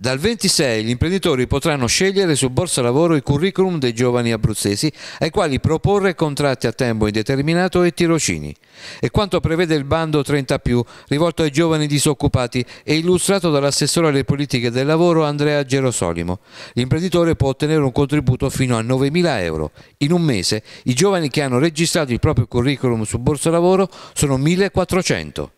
Dal 26 gli imprenditori potranno scegliere su Borsa Lavoro il curriculum dei giovani abruzzesi ai quali proporre contratti a tempo indeterminato e tirocini. E quanto prevede il bando 30 più, rivolto ai giovani disoccupati è illustrato dall'assessore alle politiche del lavoro Andrea Gerosolimo. L'imprenditore può ottenere un contributo fino a 9.000 euro. In un mese i giovani che hanno registrato il proprio curriculum su Borsa Lavoro sono 1.400.